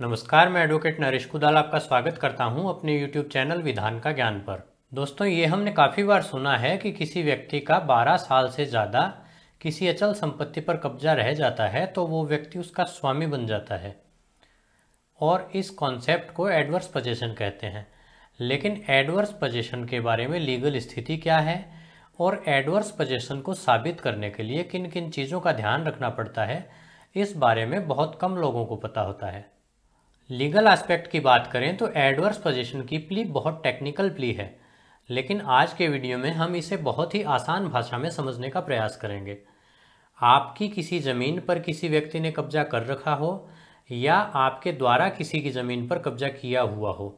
नमस्कार मैं एडवोकेट नरेश कुदाल आपका स्वागत करता हूं अपने यूट्यूब चैनल विधान का ज्ञान पर दोस्तों ये हमने काफ़ी बार सुना है कि किसी व्यक्ति का 12 साल से ज़्यादा किसी अचल संपत्ति पर कब्जा रह जाता है तो वो व्यक्ति उसका स्वामी बन जाता है और इस कॉन्सेप्ट को एडवर्स पोजेशन कहते हैं लेकिन एडवर्स पोजेशन के बारे में लीगल स्थिति क्या है और एडवर्स पोजेशन को साबित करने के लिए किन किन चीज़ों का ध्यान रखना पड़ता है इस बारे में बहुत कम लोगों को पता होता है लीगल एस्पेक्ट की बात करें तो एडवर्स पोजीशन की प्ली बहुत टेक्निकल प्ली है लेकिन आज के वीडियो में हम इसे बहुत ही आसान भाषा में समझने का प्रयास करेंगे आपकी किसी ज़मीन पर किसी व्यक्ति ने कब्जा कर रखा हो या आपके द्वारा किसी की ज़मीन पर कब्जा किया हुआ हो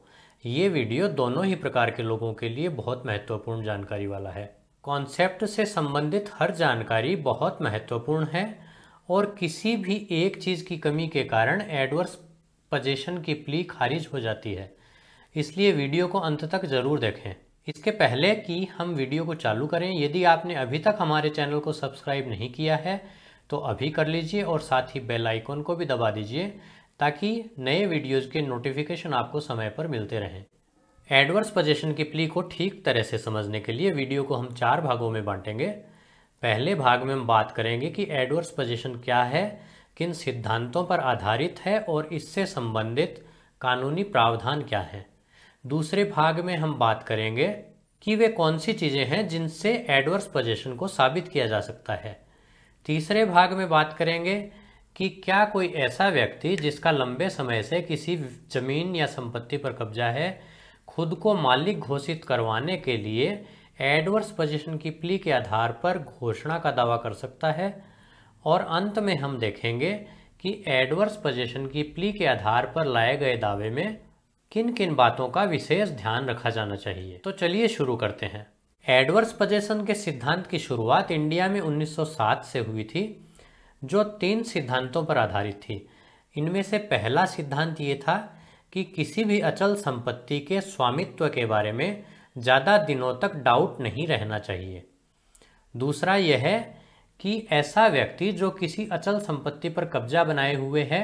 ये वीडियो दोनों ही प्रकार के लोगों के लिए बहुत महत्वपूर्ण जानकारी वाला है कॉन्सेप्ट से संबंधित हर जानकारी बहुत महत्वपूर्ण है और किसी भी एक चीज़ की कमी के कारण एडवर्स पजेशन की प्ली खारिज हो जाती है इसलिए वीडियो को अंत तक ज़रूर देखें इसके पहले कि हम वीडियो को चालू करें यदि आपने अभी तक हमारे चैनल को सब्सक्राइब नहीं किया है तो अभी कर लीजिए और साथ ही बेल आइकन को भी दबा दीजिए ताकि नए वीडियोज़ के नोटिफिकेशन आपको समय पर मिलते रहें एडवर्स पजेशन की प्ली को ठीक तरह से समझने के लिए वीडियो को हम चार भागों में बांटेंगे पहले भाग में हम बात करेंगे कि एडवर्स पजेशन क्या है किन सिद्धांतों पर आधारित है और इससे संबंधित कानूनी प्रावधान क्या हैं दूसरे भाग में हम बात करेंगे कि वे कौन सी चीज़ें हैं जिनसे एडवर्स पोजेशन को साबित किया जा सकता है तीसरे भाग में बात करेंगे कि क्या कोई ऐसा व्यक्ति जिसका लंबे समय से किसी जमीन या संपत्ति पर कब्जा है खुद को मालिक घोषित करवाने के लिए एडवर्स पोजिशन की प्ली के आधार पर घोषणा का दावा कर सकता है और अंत में हम देखेंगे कि एडवर्स पोजीशन की प्ली के आधार पर लाए गए दावे में किन किन बातों का विशेष ध्यान रखा जाना चाहिए तो चलिए शुरू करते हैं एडवर्स पोजेशन के सिद्धांत की शुरुआत इंडिया में 1907 से हुई थी जो तीन सिद्धांतों पर आधारित थी इनमें से पहला सिद्धांत ये था कि किसी भी अचल संपत्ति के स्वामित्व के बारे में ज़्यादा दिनों तक डाउट नहीं रहना चाहिए दूसरा यह है कि ऐसा व्यक्ति जो किसी अचल संपत्ति पर कब्जा बनाए हुए है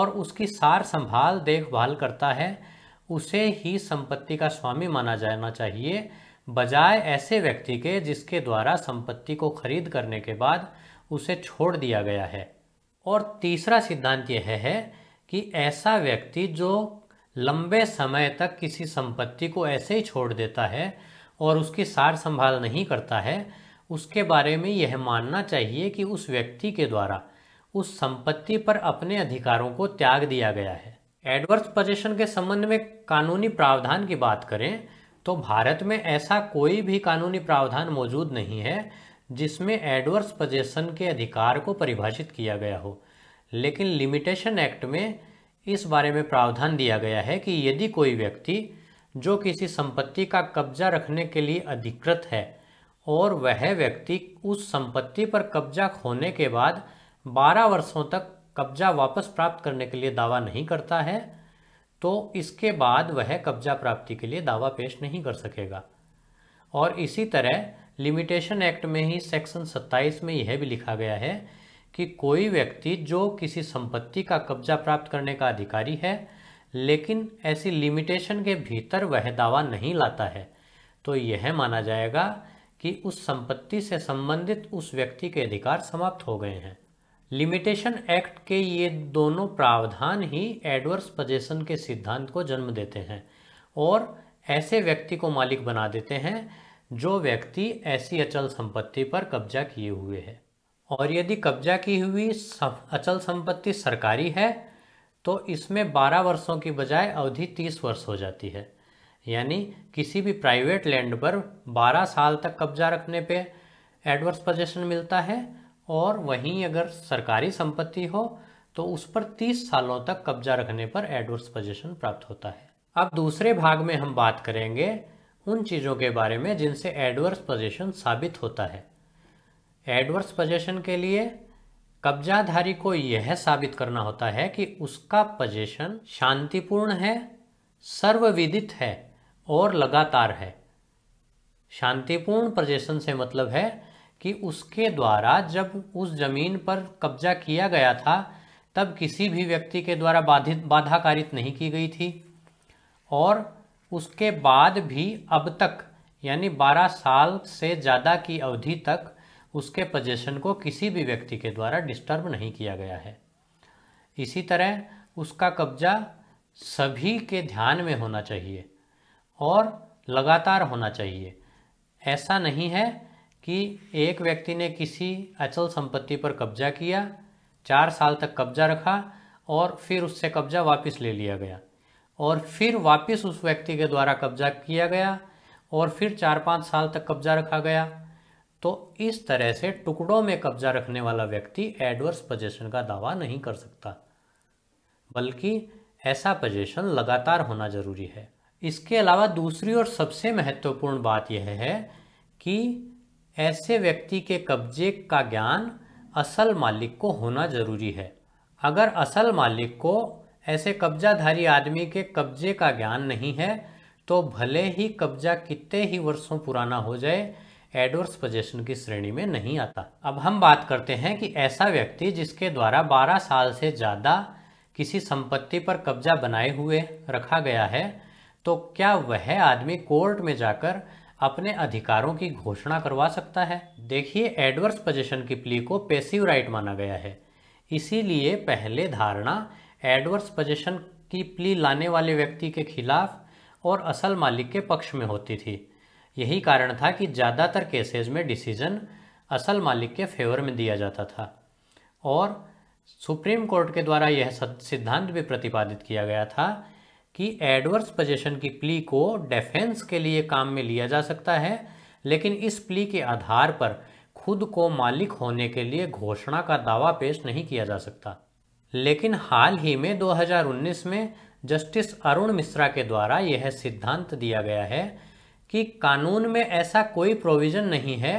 और उसकी सार संभाल देखभाल करता है उसे ही संपत्ति का स्वामी माना जाना चाहिए बजाय ऐसे व्यक्ति के जिसके द्वारा संपत्ति को खरीद करने के बाद उसे छोड़ दिया गया है और तीसरा सिद्धांत यह है कि ऐसा व्यक्ति जो लंबे समय तक किसी संपत्ति को ऐसे ही छोड़ देता है और उसकी सार संभाल नहीं करता है उसके बारे में यह मानना चाहिए कि उस व्यक्ति के द्वारा उस संपत्ति पर अपने अधिकारों को त्याग दिया गया है एडवर्स पोजेशन के संबंध में कानूनी प्रावधान की बात करें तो भारत में ऐसा कोई भी कानूनी प्रावधान मौजूद नहीं है जिसमें एडवर्स पोजेशन के अधिकार को परिभाषित किया गया हो लेकिन लिमिटेशन एक्ट में इस बारे में प्रावधान दिया गया है कि यदि कोई व्यक्ति जो किसी संपत्ति का कब्जा रखने के लिए अधिकृत है और वह व्यक्ति उस संपत्ति पर कब्जा होने के बाद 12 वर्षों तक कब्जा वापस प्राप्त करने के लिए दावा नहीं करता है तो इसके बाद वह कब्जा प्राप्ति के लिए दावा पेश नहीं कर सकेगा और इसी तरह लिमिटेशन एक्ट में ही सेक्शन 27 में यह भी लिखा गया है कि कोई व्यक्ति जो किसी संपत्ति का कब्जा प्राप्त करने का अधिकारी है लेकिन ऐसी लिमिटेशन के भीतर वह दावा नहीं लाता है तो यह माना जाएगा कि उस संपत्ति से संबंधित उस व्यक्ति के अधिकार समाप्त हो गए हैं लिमिटेशन एक्ट के ये दोनों प्रावधान ही एडवर्स पजेशन के सिद्धांत को जन्म देते हैं और ऐसे व्यक्ति को मालिक बना देते हैं जो व्यक्ति ऐसी अचल संपत्ति पर कब्जा किए हुए है और यदि कब्जा की हुई अचल संपत्ति सरकारी है तो इसमें 12 वर्षों की बजाय अवधि 30 वर्ष हो जाती है यानी किसी भी प्राइवेट लैंड पर 12 साल तक कब्जा रखने पे एडवर्स पोजेशन मिलता है और वहीं अगर सरकारी संपत्ति हो तो उस पर 30 सालों तक कब्जा रखने पर एडवर्स पोजेशन प्राप्त होता है अब दूसरे भाग में हम बात करेंगे उन चीज़ों के बारे में जिनसे एडवर्स पोजेशन साबित होता है एडवर्स पोजेशन के लिए कब्जाधारी को यह साबित करना होता है कि उसका पोजेशन शांतिपूर्ण है सर्वविदित है और लगातार है शांतिपूर्ण प्रजेशन से मतलब है कि उसके द्वारा जब उस जमीन पर कब्जा किया गया था तब किसी भी व्यक्ति के द्वारा बाधित बाधाकारित नहीं की गई थी और उसके बाद भी अब तक यानी 12 साल से ज़्यादा की अवधि तक उसके पजेशन को किसी भी व्यक्ति के द्वारा डिस्टर्ब नहीं किया गया है इसी तरह उसका कब्जा सभी के ध्यान में होना चाहिए और लगातार होना चाहिए ऐसा नहीं है कि एक व्यक्ति ने किसी अचल संपत्ति पर कब्जा किया चार साल तक कब्जा रखा और फिर उससे कब्जा वापस ले लिया गया और फिर वापस उस व्यक्ति के द्वारा कब्जा किया गया और फिर चार पाँच साल तक कब्जा रखा गया तो इस तरह से टुकड़ों में कब्जा रखने वाला व्यक्ति एडवर्स पोजेशन का दावा नहीं कर सकता बल्कि ऐसा पोजेशन लगातार होना जरूरी है इसके अलावा दूसरी और सबसे महत्वपूर्ण बात यह है कि ऐसे व्यक्ति के कब्जे का ज्ञान असल मालिक को होना ज़रूरी है अगर असल मालिक को ऐसे कब्जाधारी आदमी के कब्जे का ज्ञान नहीं है तो भले ही कब्जा कितने ही वर्षों पुराना हो जाए एडोर्स पजेशन की श्रेणी में नहीं आता अब हम बात करते हैं कि ऐसा व्यक्ति जिसके द्वारा 12 साल से ज़्यादा किसी संपत्ति पर कब्जा बनाए हुए रखा गया है तो क्या वह आदमी कोर्ट में जाकर अपने अधिकारों की घोषणा करवा सकता है देखिए एडवर्स पोजीशन की प्ली को पेसिव राइट माना गया है इसीलिए पहले धारणा एडवर्स पोजीशन की प्ली लाने वाले व्यक्ति के खिलाफ और असल मालिक के पक्ष में होती थी यही कारण था कि ज़्यादातर केसेज में डिसीजन असल मालिक के फेवर में दिया जाता था और सुप्रीम कोर्ट के द्वारा यह सिद्धांत भी प्रतिपादित किया गया था कि एडवर्स पोजेशन की प्ली को डेफेंस के लिए काम में लिया जा सकता है लेकिन इस प्ली के आधार पर खुद को मालिक होने के लिए घोषणा का दावा पेश नहीं किया जा सकता लेकिन हाल ही में 2019 में जस्टिस अरुण मिश्रा के द्वारा यह सिद्धांत दिया गया है कि कानून में ऐसा कोई प्रोविज़न नहीं है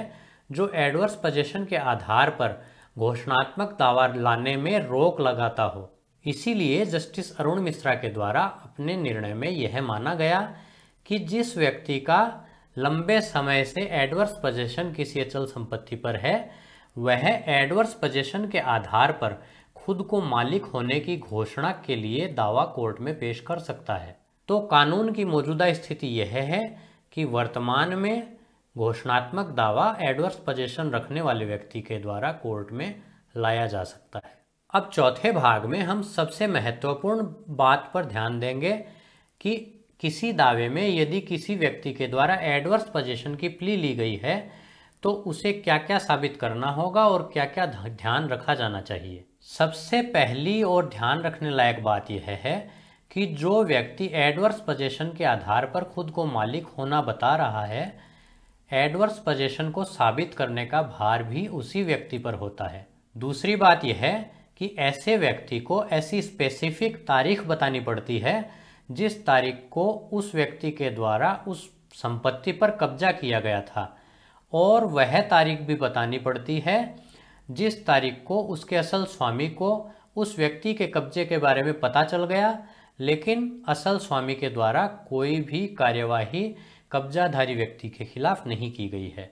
जो एडवर्स पोजेशन के आधार पर घोषणात्मक दावा लाने में रोक लगाता हो इसीलिए जस्टिस अरुण मिश्रा के द्वारा अपने निर्णय में यह माना गया कि जिस व्यक्ति का लंबे समय से एडवर्स पोजेशन किसी अचल संपत्ति पर है वह एडवर्स पोजेशन के आधार पर खुद को मालिक होने की घोषणा के लिए दावा कोर्ट में पेश कर सकता है तो कानून की मौजूदा स्थिति यह है कि वर्तमान में घोषणात्मक दावा एडवर्स पोजेशन रखने वाले व्यक्ति के द्वारा कोर्ट में लाया जा सकता है अब चौथे भाग में हम सबसे महत्वपूर्ण बात पर ध्यान देंगे कि किसी दावे में यदि किसी व्यक्ति के द्वारा एडवर्स पोजीशन की प्ली ली गई है तो उसे क्या क्या साबित करना होगा और क्या क्या ध्यान रखा जाना चाहिए सबसे पहली और ध्यान रखने लायक बात यह है कि जो व्यक्ति एडवर्स पोजेशन के आधार पर खुद को मालिक होना बता रहा है एडवर्स पोजेशन को साबित करने का भार भी उसी व्यक्ति पर होता है दूसरी बात यह है कि ऐसे व्यक्ति को ऐसी स्पेसिफिक तारीख बतानी पड़ती है जिस तारीख को उस व्यक्ति के द्वारा उस संपत्ति पर कब्जा किया गया था और वह तारीख भी बतानी पड़ती है जिस तारीख को उसके असल स्वामी को उस व्यक्ति के कब्जे के बारे में पता चल गया लेकिन असल स्वामी के द्वारा कोई भी कार्यवाही कब्जाधारी व्यक्ति के खिलाफ नहीं की गई है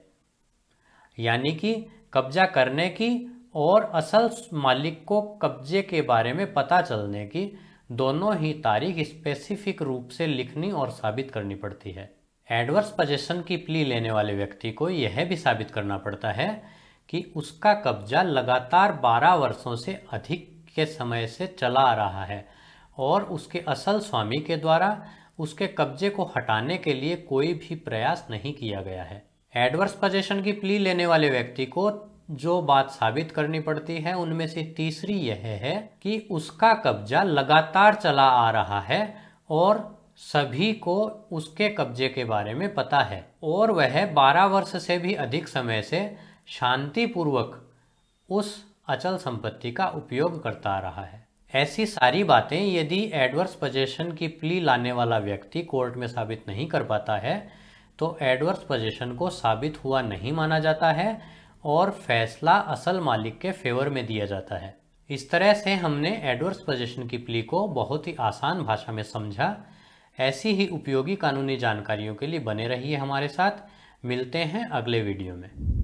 यानी कि कब्जा करने की और असल मालिक को कब्जे के बारे में पता चलने की दोनों ही तारीख स्पेसिफिक रूप से लिखनी और साबित करनी पड़ती है एडवर्स पजेशन की प्ली लेने वाले व्यक्ति को यह भी साबित करना पड़ता है कि उसका कब्जा लगातार 12 वर्षों से अधिक के समय से चला आ रहा है और उसके असल स्वामी के द्वारा उसके कब्जे को हटाने के लिए कोई भी प्रयास नहीं किया गया है एडवर्स पजेशन की प्ली लेने वाले व्यक्ति को जो बात साबित करनी पड़ती है उनमें से तीसरी यह है कि उसका कब्जा लगातार चला आ रहा है और सभी को उसके कब्जे के बारे में पता है और वह 12 वर्ष से भी अधिक समय से शांतिपूर्वक उस अचल संपत्ति का उपयोग करता रहा है ऐसी सारी बातें यदि एडवर्स पोजेशन की प्ली लाने वाला व्यक्ति कोर्ट में साबित नहीं कर पाता है तो एडवर्स पोजेशन को साबित हुआ नहीं माना जाता है और फैसला असल मालिक के फेवर में दिया जाता है इस तरह से हमने एडवर्स पोजेशन की प्ली को बहुत ही आसान भाषा में समझा ऐसी ही उपयोगी कानूनी जानकारियों के लिए बने रहिए हमारे साथ मिलते हैं अगले वीडियो में